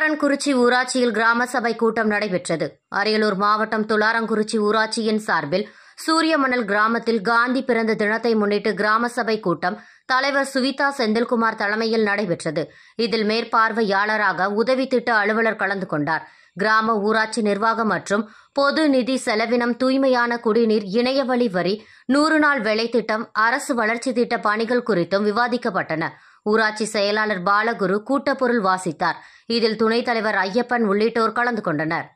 துளாரன்குறிச்சி ஊராட்சியில் கிராம சபை கூட்டம் நடைபெற்றது அரியலூர் மாவட்டம் துளாரங்குறிச்சி ஊராட்சியின் சார்பில் சூரியமணல் கிராமத்தில் காந்தி பிறந்த தினத்தை முன்னிட்டு கிராம சபை கூட்டம் தலைவர் சுவிதா செந்தில்குமார் தலைமையில் நடைபெற்றது இதில் மேற்பார்வையாளராக உதவி திட்ட அலுவலர் கலந்து கொண்டார் கிராம ஊராட்சி நிர்வாகம் மற்றும் பொது நிதி செலவினம் தூய்மையான குடிநீர் இணையவழி வரி நூறு நாள் வேலை திட்டம் அரசு வளர்ச்சி திட்ட பணிகள் குறித்தும் விவாதிக்கப்பட்டன ஊராட்சி செயலாளர் பாலகுரு கூட்டப்பொருள் வாசித்தார் இதில் துணைத் தலைவர் ஐயப்பன் உள்ளிட்டோர் கலந்து கொண்டனர்